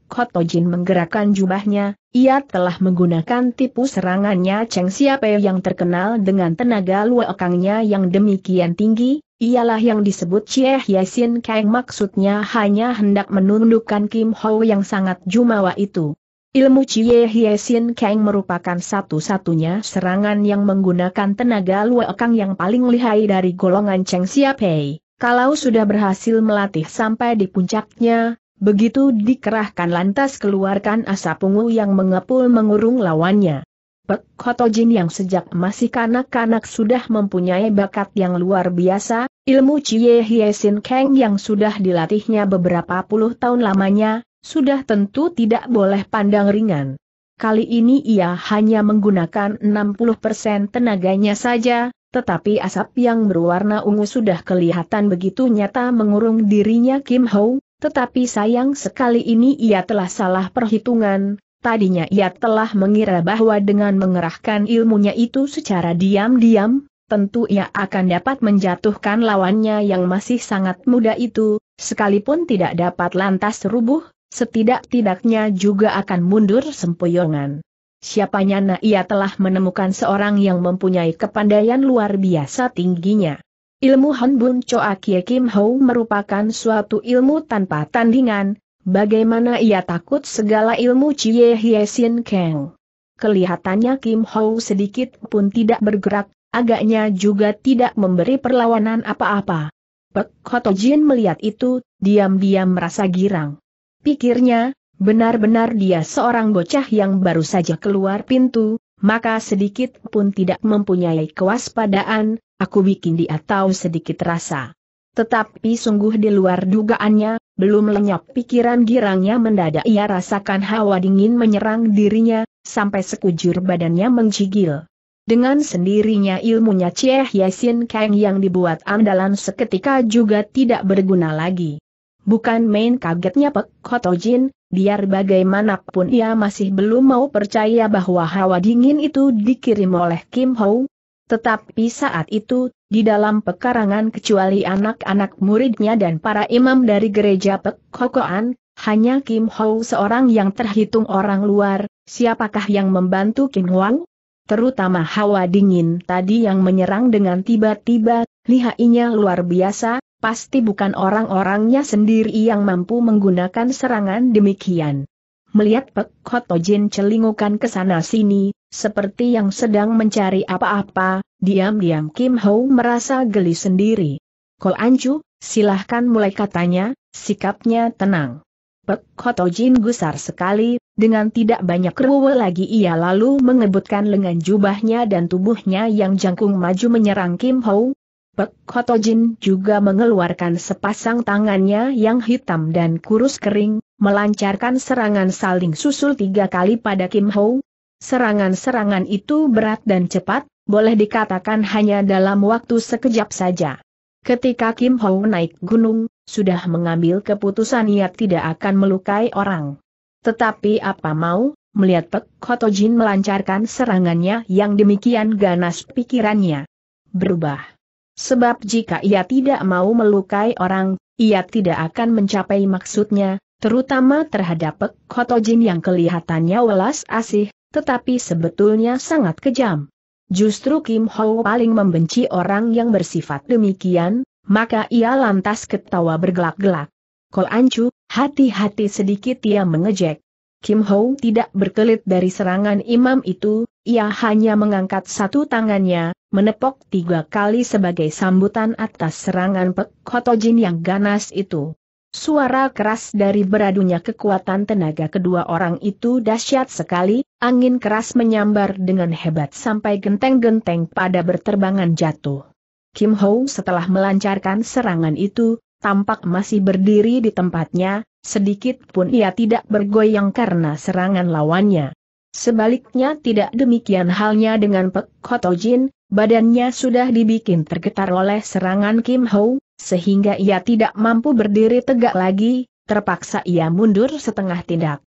Jin menggerakkan jubahnya, ia telah menggunakan tipu serangannya Cheng Siapai yang terkenal dengan tenaga luokangnya yang demikian tinggi, ialah yang disebut Chie Hyasin Kang maksudnya hanya hendak menundukkan Kim Ho yang sangat jumawa itu. Ilmu Chie Sin Kang merupakan satu-satunya serangan yang menggunakan tenaga luekang yang paling lihai dari golongan Cheng Siapei. Kalau sudah berhasil melatih sampai di puncaknya, begitu dikerahkan lantas keluarkan asap ungu yang mengepul mengurung lawannya. Pek Kotojin yang sejak masih kanak-kanak sudah mempunyai bakat yang luar biasa, ilmu Chie Sin Kang yang sudah dilatihnya beberapa puluh tahun lamanya, sudah tentu tidak boleh pandang ringan. Kali ini ia hanya menggunakan 60% tenaganya saja, tetapi asap yang berwarna ungu sudah kelihatan begitu nyata mengurung dirinya Kim Ho, tetapi sayang sekali ini ia telah salah perhitungan, Tadinya ia telah mengira bahwa dengan mengerahkan ilmunya itu secara diam-diam, tentu ia akan dapat menjatuhkan lawannya yang masih sangat muda itu, sekalipun tidak dapat lantas rubuh, setidak-tidaknya juga akan mundur sempoyongan. Siapanya na ia telah menemukan seorang yang mempunyai kepandaian luar biasa tingginya. Ilmu Hanbun Choa Kie Kim Ho merupakan suatu ilmu tanpa tandingan, bagaimana ia takut segala ilmu Chie Hie Sin Kang. Kelihatannya Kim Ho sedikit pun tidak bergerak, agaknya juga tidak memberi perlawanan apa-apa. Pek Jin melihat itu, diam-diam merasa girang. Pikirnya, benar-benar dia seorang bocah yang baru saja keluar pintu, maka sedikit pun tidak mempunyai kewaspadaan, aku bikin dia tahu sedikit rasa. Tetapi sungguh di luar dugaannya, belum lenyap pikiran girangnya mendadak ia rasakan hawa dingin menyerang dirinya, sampai sekujur badannya menggigil. Dengan sendirinya ilmunya Cieh Yasin Kang yang dibuat andalan seketika juga tidak berguna lagi. Bukan main kagetnya Pek kotojin, biar bagaimanapun ia masih belum mau percaya bahwa hawa dingin itu dikirim oleh Kim Ho. Tetapi saat itu, di dalam pekarangan kecuali anak-anak muridnya dan para imam dari gereja Pek kokoan, hanya Kim Ho seorang yang terhitung orang luar, siapakah yang membantu Kim Wang? Terutama hawa dingin tadi yang menyerang dengan tiba-tiba, lihainya luar biasa, pasti bukan orang-orangnya sendiri yang mampu menggunakan serangan demikian. Melihat Pek Hotojin celingukan ke sana sini, seperti yang sedang mencari apa-apa, diam-diam Kim Ho merasa geli sendiri. Ko Anju, silahkan mulai katanya, sikapnya tenang. Pek Hotojin gusar sekali, dengan tidak banyak ruwe lagi ia lalu mengebutkan lengan jubahnya dan tubuhnya yang jangkung maju menyerang Kim Ho, Pek Kotojin juga mengeluarkan sepasang tangannya yang hitam dan kurus kering, melancarkan serangan saling susul tiga kali pada Kim Ho. Serangan-serangan itu berat dan cepat, boleh dikatakan hanya dalam waktu sekejap saja. Ketika Kim Ho naik gunung, sudah mengambil keputusan ia tidak akan melukai orang. Tetapi apa mau, melihat Pek Kotojin melancarkan serangannya yang demikian ganas pikirannya. Berubah. Sebab jika ia tidak mau melukai orang, ia tidak akan mencapai maksudnya, terutama terhadap Pek yang kelihatannya welas asih, tetapi sebetulnya sangat kejam. Justru Kim Ho paling membenci orang yang bersifat demikian, maka ia lantas ketawa bergelak-gelak. Kol Ancu, hati-hati sedikit ia mengejek. Kim Ho tidak berkelit dari serangan imam itu, ia hanya mengangkat satu tangannya, menepok tiga kali sebagai sambutan atas serangan Pek Hotojin yang ganas itu. Suara keras dari beradunya kekuatan tenaga kedua orang itu dahsyat sekali, angin keras menyambar dengan hebat sampai genteng-genteng pada berterbangan jatuh. Kim Ho setelah melancarkan serangan itu, tampak masih berdiri di tempatnya, sedikit pun ia tidak bergoyang karena serangan lawannya. Sebaliknya tidak demikian halnya dengan Pek Jin, badannya sudah dibikin tergetar oleh serangan Kim Ho, sehingga ia tidak mampu berdiri tegak lagi, terpaksa ia mundur setengah tindak.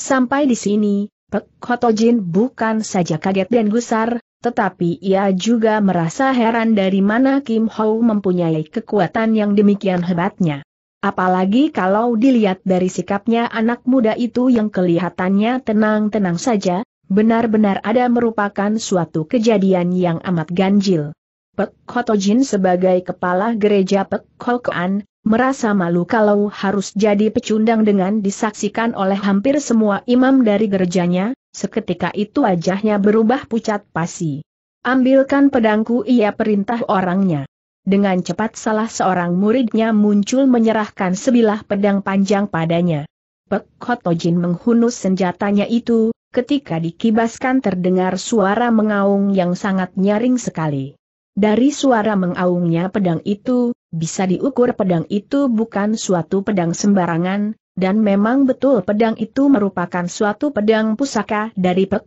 Sampai di sini, Pek Jin bukan saja kaget dan gusar, tetapi ia juga merasa heran dari mana Kim Ho mempunyai kekuatan yang demikian hebatnya. Apalagi kalau dilihat dari sikapnya anak muda itu yang kelihatannya tenang-tenang saja, benar-benar ada merupakan suatu kejadian yang amat ganjil. Pek Kotojin sebagai kepala gereja Pek Kolkoan, merasa malu kalau harus jadi pecundang dengan disaksikan oleh hampir semua imam dari gerejanya, Seketika itu wajahnya berubah pucat pasi. Ambilkan pedangku ia perintah orangnya. Dengan cepat salah seorang muridnya muncul menyerahkan sebilah pedang panjang padanya. Pek Hotojin menghunus senjatanya itu, ketika dikibaskan terdengar suara mengaung yang sangat nyaring sekali. Dari suara mengaungnya pedang itu, bisa diukur pedang itu bukan suatu pedang sembarangan, dan memang betul pedang itu merupakan suatu pedang pusaka dari Pek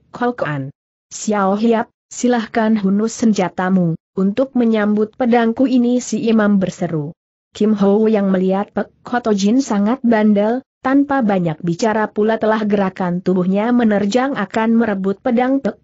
Xiao Hiap, silahkan hunus senjatamu, untuk menyambut pedangku ini si imam berseru. Kim Ho yang melihat Pek Jin sangat bandel, tanpa banyak bicara pula telah gerakan tubuhnya menerjang akan merebut pedang Pek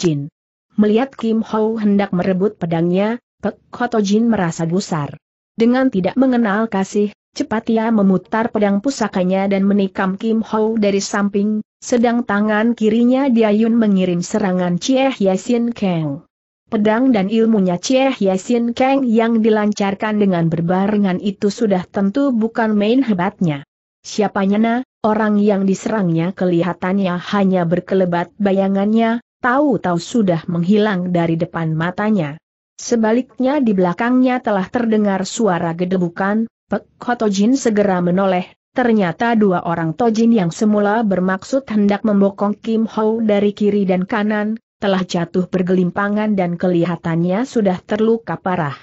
Jin. Melihat Kim Ho hendak merebut pedangnya, Pek Jin merasa gusar. Dengan tidak mengenal kasih, Cepat ia memutar pedang pusakanya dan menikam Kim Ho dari samping, sedang tangan kirinya Diayun mengirim serangan Chie Yasin Kang. Pedang dan ilmunya Chie Yasin Kang yang dilancarkan dengan berbarengan itu sudah tentu bukan main hebatnya. Siapanya na, orang yang diserangnya kelihatannya hanya berkelebat bayangannya, tahu-tahu sudah menghilang dari depan matanya. Sebaliknya di belakangnya telah terdengar suara gedebukan, Pek Kotojin segera menoleh, ternyata dua orang Tojin yang semula bermaksud hendak membokong Kim Ho dari kiri dan kanan, telah jatuh bergelimpangan dan kelihatannya sudah terluka parah.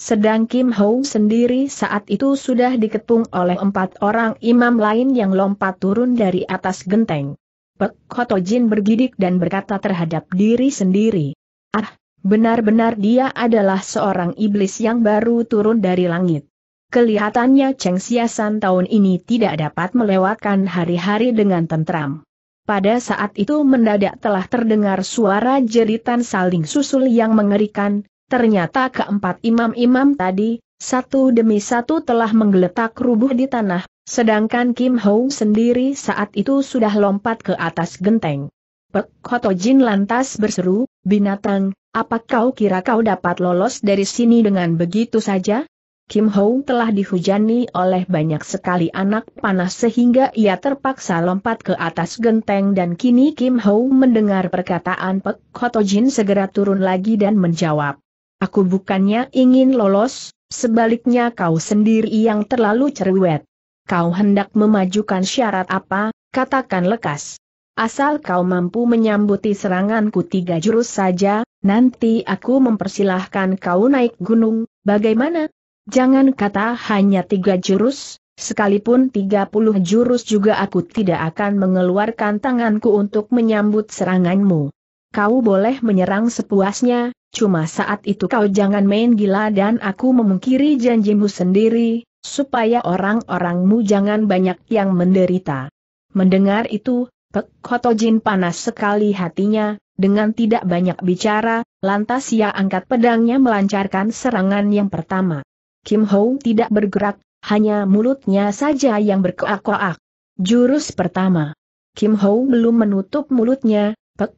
Sedang Kim Ho sendiri saat itu sudah diketung oleh empat orang imam lain yang lompat turun dari atas genteng. Pek Kotojin bergidik dan berkata terhadap diri sendiri. Ah, benar-benar dia adalah seorang iblis yang baru turun dari langit. Kelihatannya Cheng Siasan tahun ini tidak dapat melewatkan hari-hari dengan tentram. Pada saat itu mendadak telah terdengar suara jeritan saling susul yang mengerikan, ternyata keempat imam-imam tadi, satu demi satu telah menggeletak rubuh di tanah, sedangkan Kim Hong sendiri saat itu sudah lompat ke atas genteng. Pek Koto Jin lantas berseru, binatang, apa kau kira kau dapat lolos dari sini dengan begitu saja? Kim Ho telah dihujani oleh banyak sekali anak panas sehingga ia terpaksa lompat ke atas genteng dan kini Kim Ho mendengar perkataan Pek Koto Jin segera turun lagi dan menjawab. Aku bukannya ingin lolos, sebaliknya kau sendiri yang terlalu cerewet. Kau hendak memajukan syarat apa, katakan lekas. Asal kau mampu menyambuti seranganku tiga jurus saja, nanti aku mempersilahkan kau naik gunung, bagaimana? Jangan kata hanya tiga jurus, sekalipun tiga puluh jurus juga aku tidak akan mengeluarkan tanganku untuk menyambut seranganmu. Kau boleh menyerang sepuasnya, cuma saat itu kau jangan main gila dan aku memungkiri janjimu sendiri, supaya orang-orangmu jangan banyak yang menderita. Mendengar itu, Pek Kotojin panas sekali hatinya, dengan tidak banyak bicara, lantas ia angkat pedangnya melancarkan serangan yang pertama. Kim Ho tidak bergerak, hanya mulutnya saja yang berkoak-koak. Jurus pertama. Kim Ho belum menutup mulutnya, Pek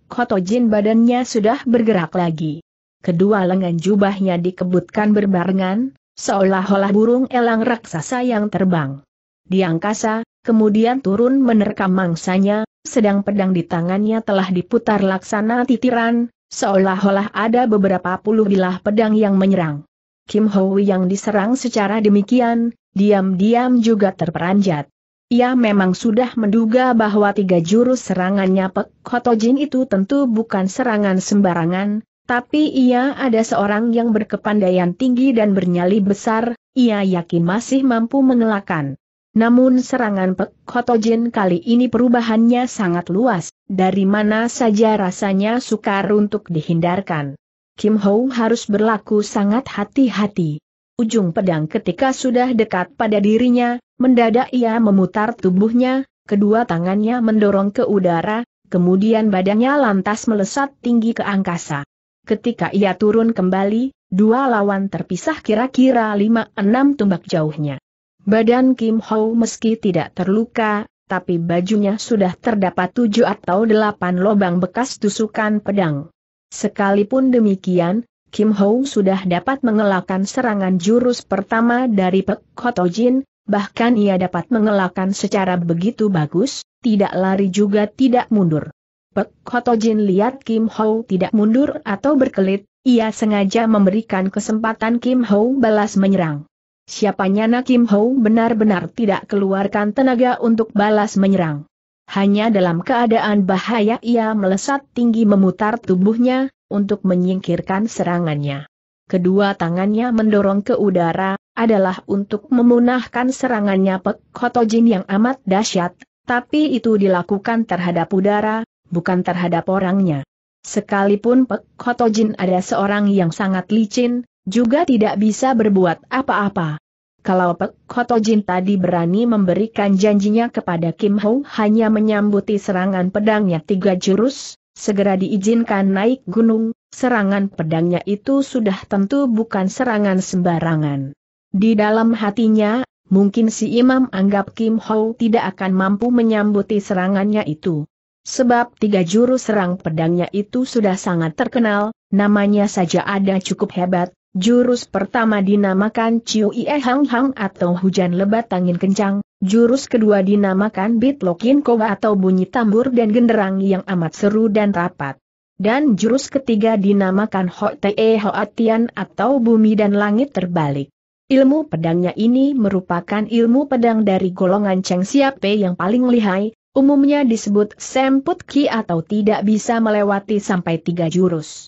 badannya sudah bergerak lagi. Kedua lengan jubahnya dikebutkan berbarengan, seolah-olah burung elang raksasa yang terbang. Di angkasa, kemudian turun menerkam mangsanya, sedang pedang di tangannya telah diputar laksana titiran, seolah-olah ada beberapa puluh bilah pedang yang menyerang. Kim Ho yang diserang secara demikian, diam-diam juga terperanjat. Ia memang sudah menduga bahwa tiga jurus serangannya Pek Hotojin itu tentu bukan serangan sembarangan, tapi ia ada seorang yang berkepandaian tinggi dan bernyali besar, ia yakin masih mampu mengelakkan. Namun serangan Pek Hotojin kali ini perubahannya sangat luas, dari mana saja rasanya sukar untuk dihindarkan. Kim Ho harus berlaku sangat hati-hati. Ujung pedang ketika sudah dekat pada dirinya, mendadak ia memutar tubuhnya, kedua tangannya mendorong ke udara, kemudian badannya lantas melesat tinggi ke angkasa. Ketika ia turun kembali, dua lawan terpisah kira-kira lima enam tumbak jauhnya. Badan Kim Ho meski tidak terluka, tapi bajunya sudah terdapat tujuh atau delapan lubang bekas tusukan pedang. Sekalipun demikian, Kim Ho sudah dapat mengelakkan serangan jurus pertama dari Pek Hotojin, bahkan ia dapat mengelakkan secara begitu bagus, tidak lari juga tidak mundur. Pek Hotojin lihat Kim Ho tidak mundur atau berkelit, ia sengaja memberikan kesempatan Kim Ho balas menyerang. Siapanya Na Kim Ho benar-benar tidak keluarkan tenaga untuk balas menyerang. Hanya dalam keadaan bahaya ia melesat tinggi memutar tubuhnya, untuk menyingkirkan serangannya. Kedua tangannya mendorong ke udara, adalah untuk memunahkan serangannya Pek Kotojin yang amat dahsyat, tapi itu dilakukan terhadap udara, bukan terhadap orangnya. Sekalipun Pek Kotojin ada seorang yang sangat licin, juga tidak bisa berbuat apa-apa. Kalau Koto Jin tadi berani memberikan janjinya kepada Kim Ho hanya menyambuti serangan pedangnya tiga jurus, segera diizinkan naik gunung, serangan pedangnya itu sudah tentu bukan serangan sembarangan. Di dalam hatinya, mungkin si imam anggap Kim Ho tidak akan mampu menyambuti serangannya itu. Sebab tiga jurus serang pedangnya itu sudah sangat terkenal, namanya saja ada cukup hebat, Jurus pertama dinamakan Chiu Ie Hang Hang atau hujan lebat angin kencang, jurus kedua dinamakan Bit Bitlokin Kowa atau bunyi tambur dan genderang yang amat seru dan rapat. Dan jurus ketiga dinamakan Ho Te atian atau bumi dan langit terbalik. Ilmu pedangnya ini merupakan ilmu pedang dari golongan Cheng Siape yang paling lihai, umumnya disebut Semput Ki atau tidak bisa melewati sampai tiga jurus.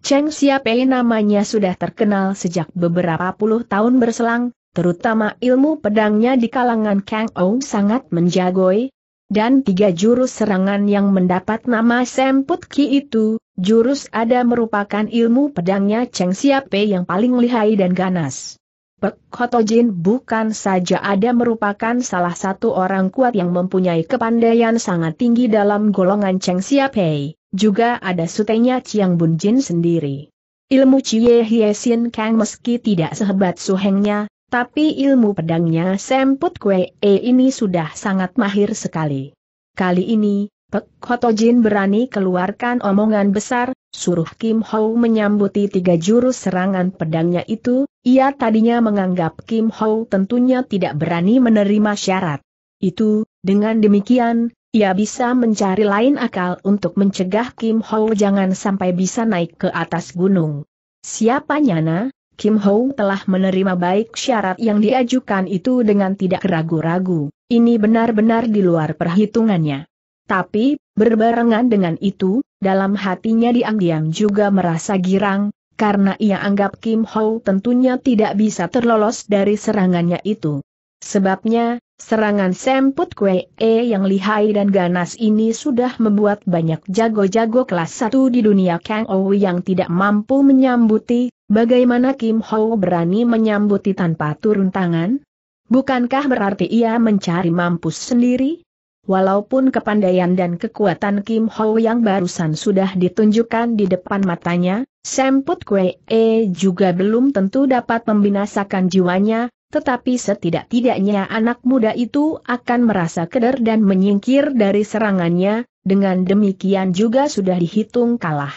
Cheng Xiaobei namanya sudah terkenal sejak beberapa puluh tahun berselang, terutama ilmu pedangnya di kalangan Kang Ou sangat menjagoi, dan tiga jurus serangan yang mendapat nama Semput Ki itu, jurus ada merupakan ilmu pedangnya Cheng Xiaobei yang paling lihai dan ganas. Pek Jin bukan saja ada merupakan salah satu orang kuat yang mempunyai kepandaian sangat tinggi dalam golongan Cheng Xiaobei. Juga ada sutenya Chiang Bun Jin sendiri. Ilmu Chie Hie Sin Kang meski tidak sehebat suhengnya, tapi ilmu pedangnya Semput Kue E ini sudah sangat mahir sekali. Kali ini, Pek Jin berani keluarkan omongan besar, suruh Kim Ho menyambuti tiga jurus serangan pedangnya itu, ia tadinya menganggap Kim Ho tentunya tidak berani menerima syarat. Itu, dengan demikian, ia bisa mencari lain akal untuk mencegah Kim Ho jangan sampai bisa naik ke atas gunung. Siapa nyana, Kim Ho telah menerima baik syarat yang diajukan itu dengan tidak ragu-ragu. Ini benar-benar di luar perhitungannya. Tapi, berbarengan dengan itu, dalam hatinya diam-diam juga merasa girang, karena ia anggap Kim Ho tentunya tidak bisa terlolos dari serangannya itu. Sebabnya, Serangan semput kue E yang lihai dan ganas ini sudah membuat banyak jago-jago kelas 1 di dunia Kang Ou yang tidak mampu menyambuti, bagaimana Kim Ho berani menyambuti tanpa turun tangan? Bukankah berarti ia mencari mampus sendiri? Walaupun kepandaian dan kekuatan Kim Ho yang barusan sudah ditunjukkan di depan matanya, semput kue E juga belum tentu dapat membinasakan jiwanya, tetapi setidak-tidaknya anak muda itu akan merasa keder dan menyingkir dari serangannya, dengan demikian juga sudah dihitung kalah.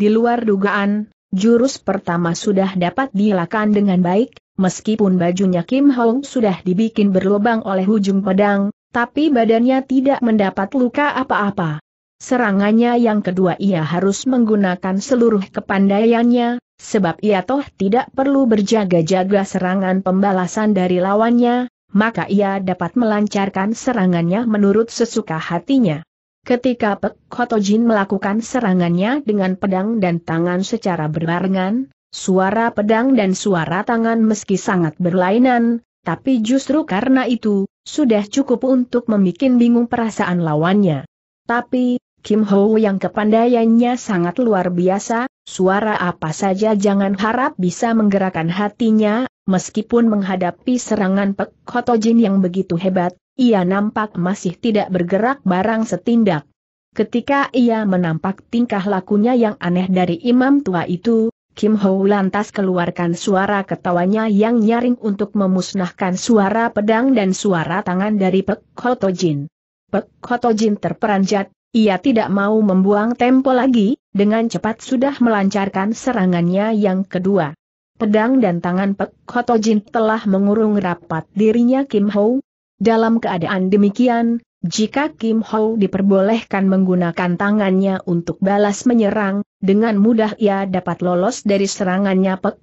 Di luar dugaan, jurus pertama sudah dapat dilakukan dengan baik, meskipun bajunya Kim Hong sudah dibikin berlubang oleh ujung pedang, tapi badannya tidak mendapat luka apa-apa. Serangannya yang kedua ia harus menggunakan seluruh kepandaiannya, Sebab ia toh tidak perlu berjaga-jaga serangan pembalasan dari lawannya, maka ia dapat melancarkan serangannya menurut sesuka hatinya. Ketika Pek Kotojin melakukan serangannya dengan pedang dan tangan secara berbarengan, suara pedang dan suara tangan meski sangat berlainan, tapi justru karena itu, sudah cukup untuk membuat bingung perasaan lawannya. Tapi, Kim Ho yang kepandaiannya sangat luar biasa, suara apa saja jangan harap bisa menggerakkan hatinya, meskipun menghadapi serangan Pek Kotojin yang begitu hebat, ia nampak masih tidak bergerak barang setindak. Ketika ia menampak tingkah lakunya yang aneh dari imam tua itu, Kim Ho lantas keluarkan suara ketawanya yang nyaring untuk memusnahkan suara pedang dan suara tangan dari Pek Kotojin. Pek Kotojin terperanjat, ia tidak mau membuang tempo lagi, dengan cepat sudah melancarkan serangannya yang kedua. Pedang dan tangan Pek Jin telah mengurung rapat dirinya Kim Ho. Dalam keadaan demikian, jika Kim Ho diperbolehkan menggunakan tangannya untuk balas menyerang, dengan mudah ia dapat lolos dari serangannya Pek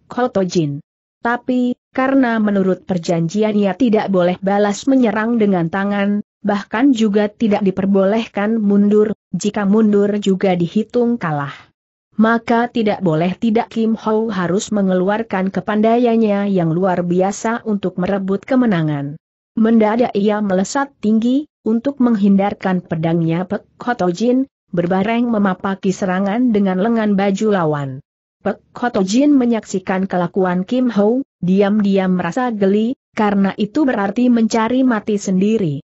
Jin. Tapi, karena menurut perjanjian ia tidak boleh balas menyerang dengan tangan, bahkan juga tidak diperbolehkan mundur, jika mundur juga dihitung kalah maka tidak boleh tidak Kim Ho harus mengeluarkan kepandaiannya yang luar biasa untuk merebut kemenangan. Mendadak ia melesat tinggi, untuk menghindarkan pedangnya Pek Koto Jin, berbareng memapaki serangan dengan lengan baju lawan. Pek Koto Jin menyaksikan kelakuan Kim Ho, diam-diam merasa geli, karena itu berarti mencari mati sendiri.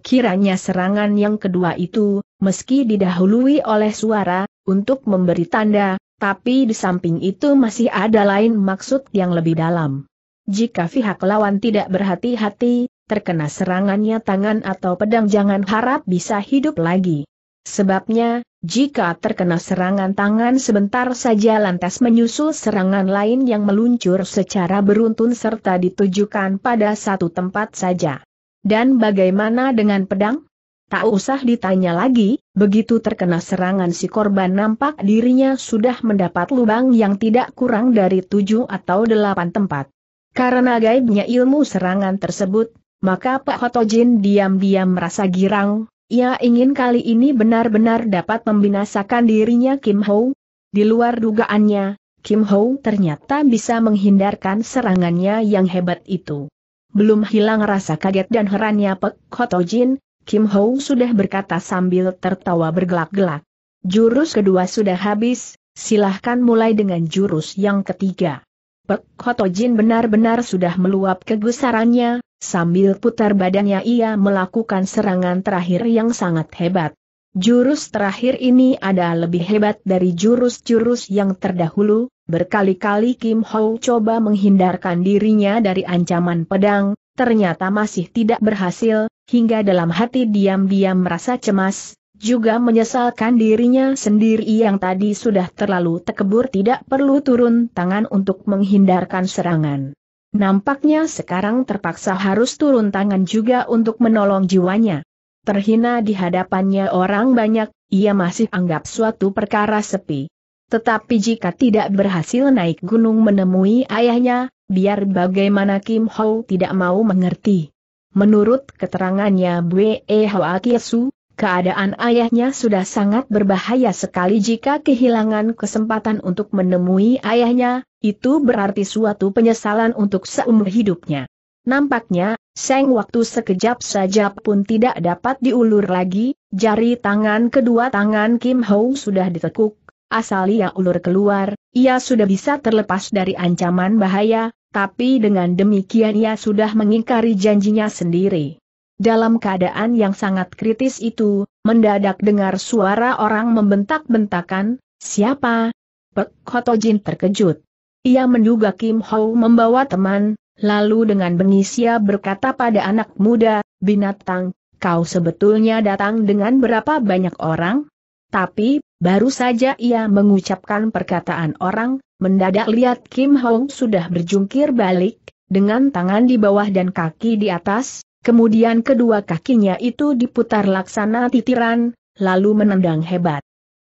Kiranya serangan yang kedua itu, meski didahului oleh suara, untuk memberi tanda, tapi di samping itu masih ada lain maksud yang lebih dalam. Jika pihak lawan tidak berhati-hati, terkena serangannya tangan atau pedang jangan harap bisa hidup lagi. Sebabnya, jika terkena serangan tangan sebentar saja lantas menyusul serangan lain yang meluncur secara beruntun serta ditujukan pada satu tempat saja. Dan bagaimana dengan pedang? Tak usah ditanya lagi, begitu terkena serangan si korban nampak dirinya sudah mendapat lubang yang tidak kurang dari tujuh atau delapan tempat. Karena gaibnya ilmu serangan tersebut, maka Pak Hotojin diam-diam merasa girang, ia ingin kali ini benar-benar dapat membinasakan dirinya Kim Ho. Di luar dugaannya, Kim Ho ternyata bisa menghindarkan serangannya yang hebat itu. Belum hilang rasa kaget dan herannya Pek Koto Jin, Kim Ho sudah berkata sambil tertawa bergelak-gelak. Jurus kedua sudah habis, silahkan mulai dengan jurus yang ketiga. Pek Koto Jin benar-benar sudah meluap kegusarannya, sambil putar badannya ia melakukan serangan terakhir yang sangat hebat. Jurus terakhir ini ada lebih hebat dari jurus-jurus yang terdahulu, berkali-kali Kim Ho coba menghindarkan dirinya dari ancaman pedang, ternyata masih tidak berhasil, hingga dalam hati diam-diam merasa cemas, juga menyesalkan dirinya sendiri yang tadi sudah terlalu tekebur tidak perlu turun tangan untuk menghindarkan serangan. Nampaknya sekarang terpaksa harus turun tangan juga untuk menolong jiwanya terhina di hadapannya orang banyak, ia masih anggap suatu perkara sepi. Tetapi jika tidak berhasil naik gunung menemui ayahnya, biar bagaimana Kim Ho tidak mau mengerti. Menurut keterangannya Bwe e Hoa Kiesu, keadaan ayahnya sudah sangat berbahaya sekali jika kehilangan kesempatan untuk menemui ayahnya, itu berarti suatu penyesalan untuk seumur hidupnya. Nampaknya, Seng waktu sekejap saja pun tidak dapat diulur lagi, jari tangan kedua tangan Kim Ho sudah ditekuk, asal ia ulur keluar, ia sudah bisa terlepas dari ancaman bahaya, tapi dengan demikian ia sudah mengingkari janjinya sendiri. Dalam keadaan yang sangat kritis itu, mendadak dengar suara orang membentak-bentakan, siapa? Pek Jin terkejut. Ia menduga Kim Ho membawa teman, Lalu dengan bengis ia berkata pada anak muda, binatang, kau sebetulnya datang dengan berapa banyak orang? Tapi, baru saja ia mengucapkan perkataan orang, mendadak lihat Kim Hong sudah berjungkir balik, dengan tangan di bawah dan kaki di atas, kemudian kedua kakinya itu diputar laksana titiran, lalu menendang hebat.